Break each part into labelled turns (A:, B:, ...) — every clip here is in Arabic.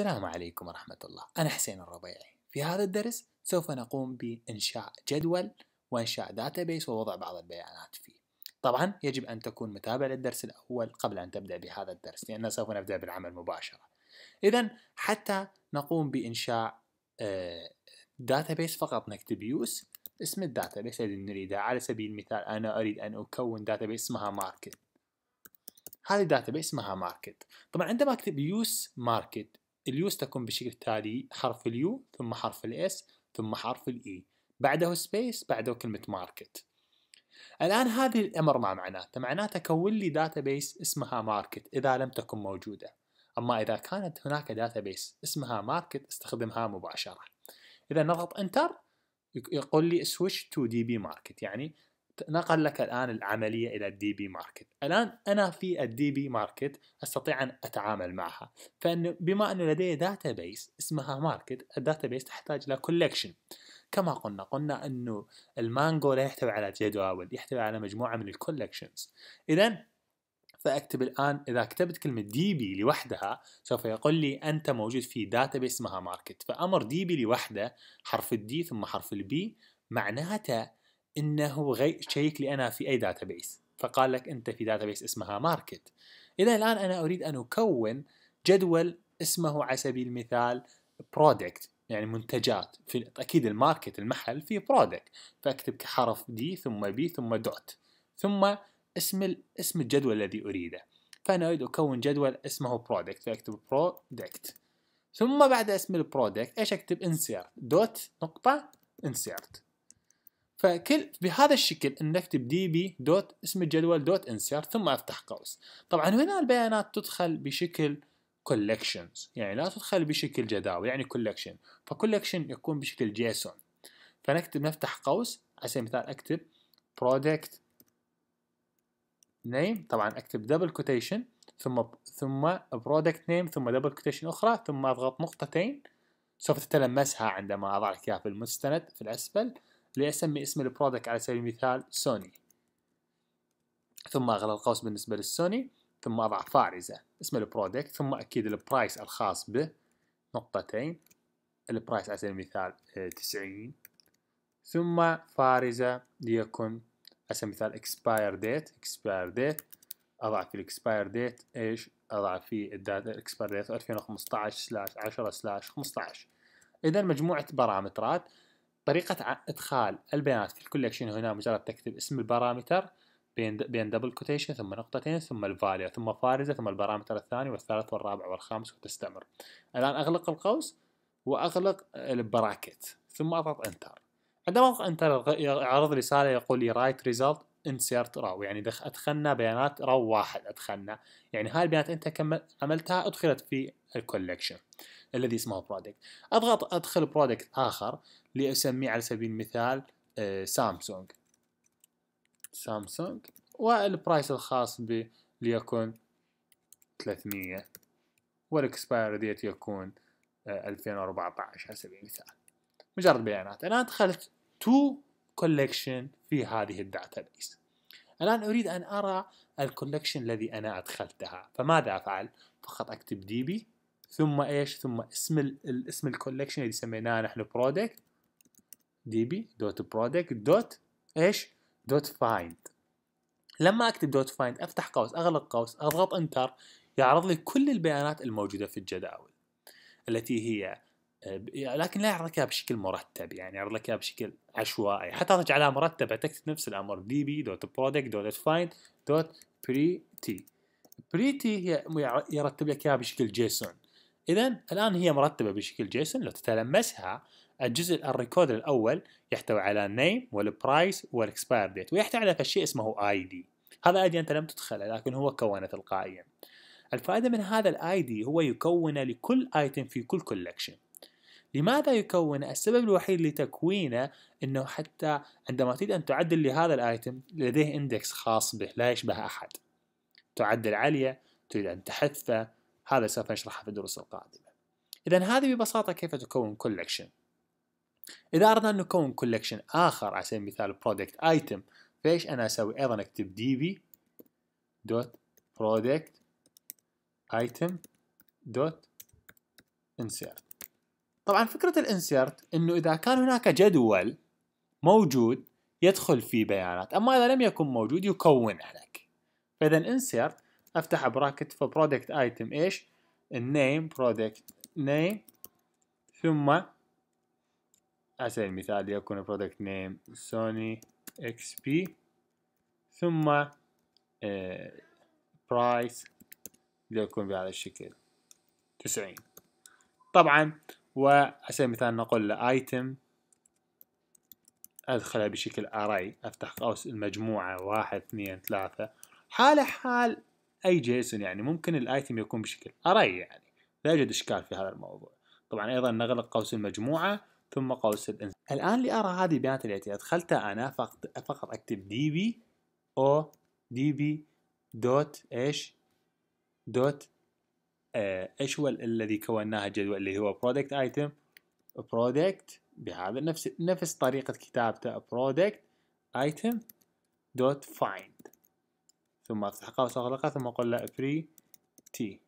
A: السلام عليكم ورحمة الله أنا حسين الربيعي في هذا الدرس سوف نقوم بإنشاء جدول وإنشاء داتابيس ووضع بعض البيانات فيه طبعا يجب أن تكون متابع للدرس الأول قبل أن تبدأ بهذا الدرس لأننا سوف نبدأ بالعمل مباشرة إذا حتى نقوم بإنشاء داتابيس آه، فقط نكتب يوس اسم الداتابيس الذي نريده على سبيل المثال أنا أريد أن أكون داتابيس اسمها ماركت هذه داتابيس اسمها ماركت طبعا عندما اكتب يوس ماركت اليوز تكون بالشكل التالي حرف اليو ثم حرف الاس ثم حرف الاي بعده سبيس بعده كلمة ماركت الآن هذا الأمر ما معناته معناته كون لي داتابيس اسمها ماركت إذا لم تكن موجودة أما إذا كانت هناك داتابيس اسمها ماركت استخدمها مباشرة إذا نضغط انتر يقول لي سويتش تو دي بي ماركت يعني نقل لك الآن العملية إلى الدي بي ماركت الآن أنا في الدي بي ماركت أستطيع أن أتعامل معها فإن بما أنه لدي بيس اسمها ماركت بيس تحتاج إلى كولكشن كما قلنا قلنا أنه المانجو لا يحتوي على جداول يحتوي على مجموعة من الكولكشنز إذا فاكتب الان اذا كتبت كلمه دي بي لوحدها سوف يقول لي انت موجود في داتابيس اسمها ماركت فامر دي بي لوحده حرف الدي ثم حرف البي معناته انه غير شيك لي انا في اي داتابيس فقال لك انت في داتابيس اسمها ماركت اذا الان انا اريد ان اكون جدول اسمه على سبيل المثال برودكت يعني منتجات في اكيد الماركت المحل في برودكت فاكتب كحرف دي ثم بي ثم دوت ثم اسم اسم الجدول الذي اريده فانا اريد اكون جدول اسمه برودكت فاكتب برودكت ثم بعد اسم البرودكت ايش اكتب انسيرت دوت نقطه انسيرت فكل بهذا الشكل نكتب دي بي دوت اسم الجدول دوت انسيرت ثم افتح قوس طبعا هنا البيانات تدخل بشكل collections يعني لا تدخل بشكل جداول يعني collection فcollection يكون بشكل جيسون فنكتب نفتح قوس على سبيل المثال اكتب product name طبعا اكتب دبل كوتيشن ثم ثم برودكت نيم ثم دبل كوتيشن اخرى ثم اضغط نقطتين سوف تتلمسها عندما اضع لك اياها في المستند في الاسفل لأسمي اسم البرودكت على سبيل المثال سوني ثم أغلق القوس بالنسبة للسوني ثم أضع فارزة اسم البرودكت ثم أكيد البرايس الخاص به نقطتين البرايس على سبيل المثال آه، تسعين ثم فارزة ليكن على سبيل المثال expire date expire date أضع في الاكسباير ديت إيش أضع في الداتا الاكسباير ديت 2015 سلاش 10 سلاش 15 إذا مجموعة بارامترات طريقة إدخال البيانات في الكوليكشن هنا مجرد تكتب اسم البارامتر بين بين دبل كوتيشن ثم نقطتين ثم الفاليو ثم فارزة ثم البارامتر الثاني والثالث والرابع والخامس وتستمر الآن أغلق القوس وأغلق البراكت ثم أضغط انتر عندما أضغط انتر يعرض رسالة يقول لي رايت ريزلت انسيرت راو يعني ادخلنا بيانات راو واحد ادخلنا يعني هاي البيانات انت كمل عملتها ادخلت في الكولكشن الذي اسمه برودكت اضغط ادخل برودكت اخر لاسميه على سبيل المثال آه، سامسونج سامسونج والبرايس الخاص ب ليكون 300 والاكسباير ديت يكون 2014 آه، على سبيل المثال مجرد بيانات انا ادخلت تو كولكشن في هذه الداتا بيس الآن أريد أن أرى الكولكشن الذي أنا أدخلتها فماذا أفعل؟ فقط أكتب دي بي ثم إيش؟ ثم اسم الاسم الكولكشن اللي سميناه نحن برودكت دي بي دوت برودكت دوت إيش؟ دوت فايند لما أكتب دوت فايند أفتح قوس أغلق قوس أضغط انتر يعرض لي كل البيانات الموجودة في الجداول التي هي آه، لكن لا يعرض لك بشكل مرتب يعني يعرض لك بشكل عشوائي حتى لها مرتبه تكتب نفس الامر دي بي دوت برودكت دوت فايند دوت بري تي بري تي هي يرتب لك اياها بشكل جيسون اذا الان هي مرتبه بشكل جيسون لو تتلمسها الجزء الريكورد الاول يحتوي على النيم والبرايس والاكسباير ديت ويحتوي على شيء اسمه اي دي هذا اي دي انت لم تدخله لكن هو كونه تلقائيا الفائده من هذا الاي دي هو يكون لكل ايتم في كل كولكشن لماذا يكون السبب الوحيد لتكوينه أنه حتى عندما تريد أن تعدل لهذا الآيتم لديه إندكس خاص به لا يشبه أحد تعدل عليه تريد أن تحذفه هذا سوف نشرحه في الدروس القادمة إذا هذه ببساطة كيف تكون كولكشن إذا أردنا أن نكون كولكشن آخر على سبيل المثال برودكت آيتم فإيش أنا أسوي أيضا أكتب db دوت برودكت آيتم دوت انسيرت طبعا فكرة الانسيرت انه اذا كان هناك جدول موجود يدخل فيه بيانات اما اذا لم يكن موجود يكون لك فاذا انسيرت افتح براكت برودكت ايتم ايش النيم برودكت نيم ثم على سبيل المثال يكون برودكت نيم سوني اكس بي ثم برايس آه، ليكون بهذا الشكل 90 طبعا وعسى مثال نقول له ايتم ادخله بشكل array افتح قوس المجموعة واحد اثنين ثلاثة حاله حال اي جيسون يعني ممكن الايتم يكون بشكل array يعني لا يوجد اشكال في هذا الموضوع طبعا ايضا نغلق قوس المجموعة ثم قوس الانس الان اللي ارى هذه البيانات التي ادخلتها انا فقط فقط اكتب دي بي او دي بي دوت ايش دوت آه، ايش هو الذي كوناها جدول اللي هو برودكت ايتم برودكت بهذا نفس نفس طريقه كتابته برودكت ايتم دوت فايند ثم افتح قوس اغلقه ثم اقول له بري تي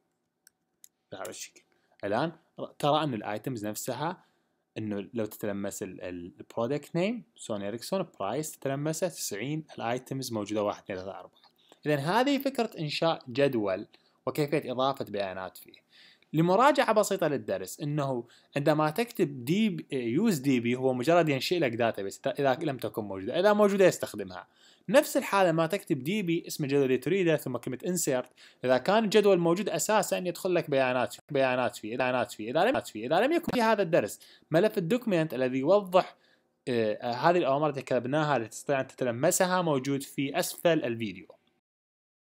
A: بهذا الشكل الان ترى ان الايتمز نفسها انه لو تتلمس البرودكت نيم سوني اريكسون برايس تتلمسه 90 الايتمز موجوده 1 2 3 4 اذا هذه فكره انشاء جدول وكيفية إضافة بيانات فيه لمراجعة بسيطة للدرس انه عندما تكتب دي يوز دي بي هو مجرد ينشئ لك داتا بيس اذا لم تكن موجودة، اذا موجودة يستخدمها. نفس الحالة ما تكتب دي بي اسم الجدول اللي تريده ثم كلمة انسيرت، اذا كان الجدول موجود اساسا يدخل لك بيانات فيه. بيانات فيه، بيانات فيه، اذا لم فيه، اذا لم يكن في هذا الدرس ملف الدوكمنت الذي يوضح آه، هذه الاوامر التي كتبناها التي تستطيع ان تتلمسها موجود في اسفل الفيديو.